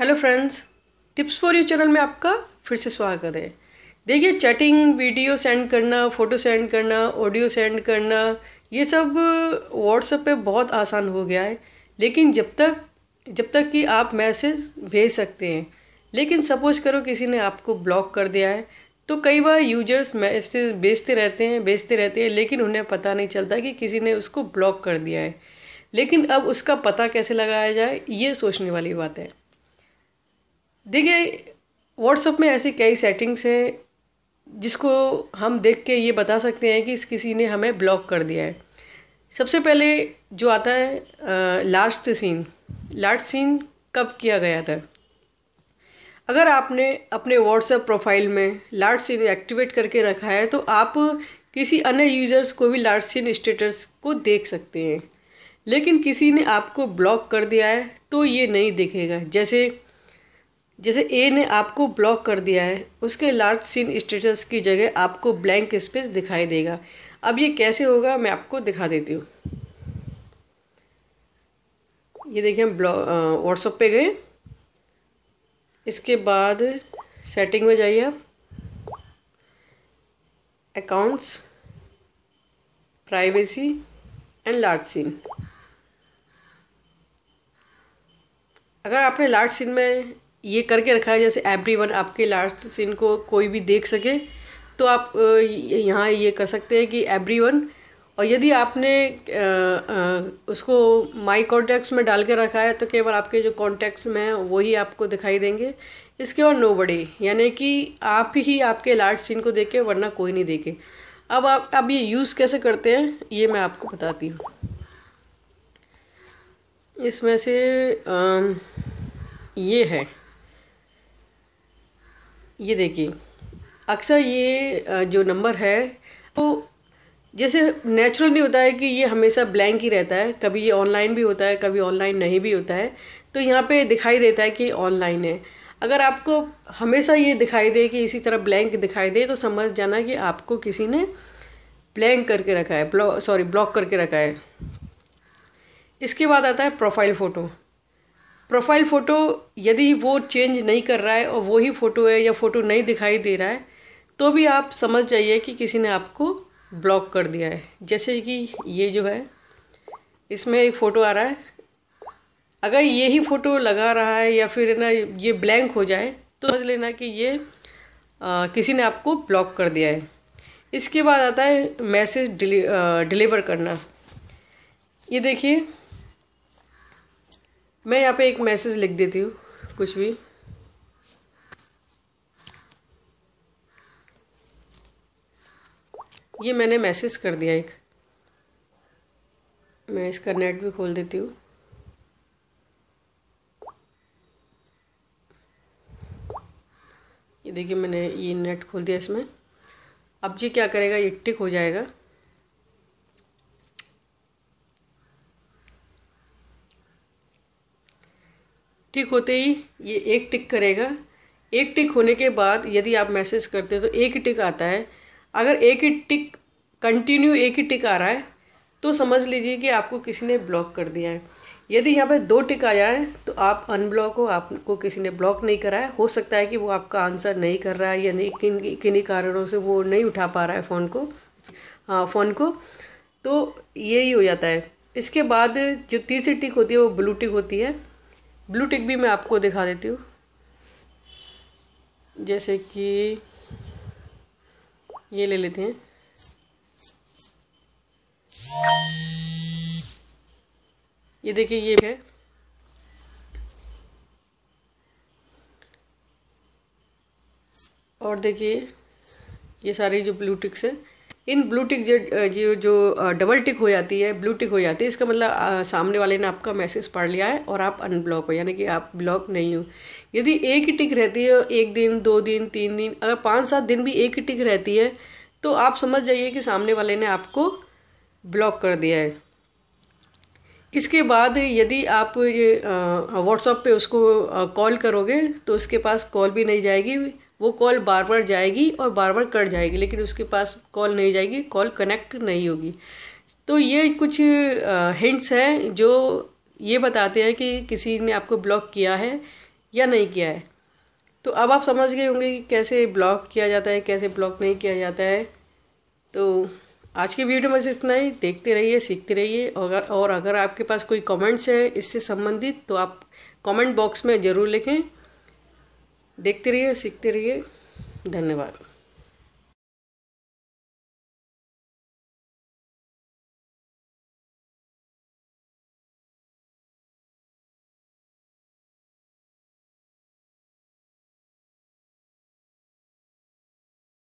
hello friends tips for you channel में आपका फिर से स्वागत है देखिए चैटिंग वीडियो सेंड करना फ़ोटो सेंड करना ऑडियो सेंड करना ये सब व्हाट्सएप पे बहुत आसान हो गया है लेकिन जब तक जब तक कि आप मैसेज भेज सकते हैं लेकिन सपोज करो किसी ने आपको ब्लॉक कर दिया है तो कई बार यूजर्स मैसेज भेजते रहते हैं भेजते रहते हैं लेकिन उन्हें पता नहीं चलता कि किसी ने उसको ब्लॉक कर दिया है लेकिन अब उसका पता कैसे लगाया जाए ये सोचने वाली बात है देखिए व्हाट्सअप में ऐसी कई सेटिंग्स हैं जिसको हम देख के ये बता सकते हैं कि इस किसी ने हमें ब्लॉक कर दिया है सबसे पहले जो आता है लास्ट सीन लास्ट सीन कब किया गया था अगर आपने अपने व्हाट्सएप प्रोफाइल में लार्ज सीन एक्टिवेट करके रखा है तो आप किसी अन्य यूजर्स को भी लार्ज सीन स्टेटस को देख सकते हैं लेकिन किसी ने आपको ब्लॉक कर दिया है तो ये नहीं दिखेगा जैसे जैसे ए ने आपको ब्लॉक कर दिया है उसके लार्ज सीन स्टेटस की जगह आपको ब्लैंक स्पेस दिखाई देगा अब ये कैसे होगा मैं आपको दिखा देती हूँ ये देखिए हम व्हाट्सअप पे गए इसके बाद सेटिंग में जाइए आप accounts privacy and last seen अगर आपने लार्ज सीन में ये करके रखा है जैसे एवरी वन आपके लास्ट सीन को कोई भी देख सके तो आप यहाँ ये कर सकते हैं कि एवरी वन और यदि आपने उसको माई कॉन्टैक्ट्स में डाल के रखा है तो केवल आपके जो कॉन्टैक्ट्स में हैं वही आपको दिखाई देंगे इसके बाद नो बड़े यानी कि आप ही आपके लास्ट सीन को देखे वरना कोई नहीं देखे अब आप अब ये यूज़ कैसे करते हैं ये मैं आपको बताती हूँ इसमें से आ, ये है ये देखिए अक्सर ये जो नंबर है वो जैसे नेचुरल नहीं होता है कि ये हमेशा ब्लैंक ही रहता है कभी ये ऑनलाइन भी होता है कभी ऑनलाइन नहीं भी होता है तो यहाँ पे दिखाई देता है कि ऑनलाइन है अगर आपको हमेशा ये दिखाई दे कि इसी तरह ब्लैंक दिखाई दे तो समझ जाना कि आपको किसी ने ब्लैंक करके रखा है ब्लॉ सॉरी ब्लॉक करके रखा है इसके बाद आता है प्रोफाइल फ़ोटो प्रोफाइल फ़ोटो यदि वो चेंज नहीं कर रहा है और वो ही फ़ोटो है या फ़ोटो नहीं दिखाई दे रहा है तो भी आप समझ जाइए कि किसी ने आपको ब्लॉक कर दिया है जैसे कि ये जो है इसमें एक फ़ोटो आ रहा है अगर ये ही फ़ोटो लगा रहा है या फिर ना ये ब्लैंक हो जाए तो समझ लेना कि ये आ, किसी ने आपको ब्लॉक कर दिया है इसके बाद आता है मैसेज डिलीवर करना ये देखिए मैं यहाँ पे एक मैसेज लिख देती हूँ कुछ भी ये मैंने मैसेज कर दिया एक मैं इसका नेट भी खोल देती हूँ ये देखिए मैंने ये नेट खोल दिया इसमें अब ये क्या करेगा ये टिक हो जाएगा टिक होते ही ये एक टिक करेगा एक टिक होने के बाद यदि आप मैसेज करते हो तो एक ही टिक आता है अगर एक ही टिक कंटिन्यू एक ही टिक आ रहा है तो समझ लीजिए कि आपको किसी ने ब्लॉक कर दिया है यदि यहाँ पर दो टिक आ जाए तो आप अनब्लॉक हो आपको किसी ने ब्लॉक नहीं करा है हो सकता है कि वो आपका आंसर नहीं कर रहा है या नहीं किन किन्हीं कारणों से वो नहीं उठा पा रहा है फ़ोन को हाँ फ़ोन को तो यही हो जाता है इसके बाद जो तीसरी टिक होती है वो ब्लू टिक होती है ब्लू टिक भी मैं आपको दिखा देती हूँ जैसे कि ये ले लेते हैं ये देखिए ये है और देखिए ये सारी जो ब्लू टिक्स है इन ब्लू टिक जो जो डबल टिक हो जाती है ब्लू टिक हो जाती है इसका मतलब आ, सामने वाले ने आपका मैसेज पढ़ लिया है और आप अनब्लॉक हो यानी कि आप ब्लॉक नहीं हो यदि एक ही टिक रहती है एक दिन दो दिन तीन दिन अगर पाँच सात दिन भी एक ही टिक रहती है तो आप समझ जाइए कि सामने वाले ने आपको ब्लॉक कर दिया है इसके बाद यदि आप ये व्हाट्सअप पे उसको कॉल करोगे तो उसके पास कॉल भी नहीं जाएगी वो कॉल बार बार जाएगी और बार बार कट जाएगी लेकिन उसके पास कॉल नहीं जाएगी कॉल कनेक्ट नहीं होगी तो ये कुछ हिंट्स हैं जो ये बताते हैं कि किसी ने आपको ब्लॉक किया है या नहीं किया है तो अब आप समझ गए होंगे कि कैसे ब्लॉक किया जाता है कैसे ब्लॉक नहीं किया जाता है तो आज के वीडियो में से इतना ही देखते रहिए सीखते रहिए और और अगर आपके पास कोई कमेंट्स हैं इससे संबंधित तो आप कमेंट बॉक्स में ज़रूर लिखें देखते रहिए सीखते रहिए धन्यवाद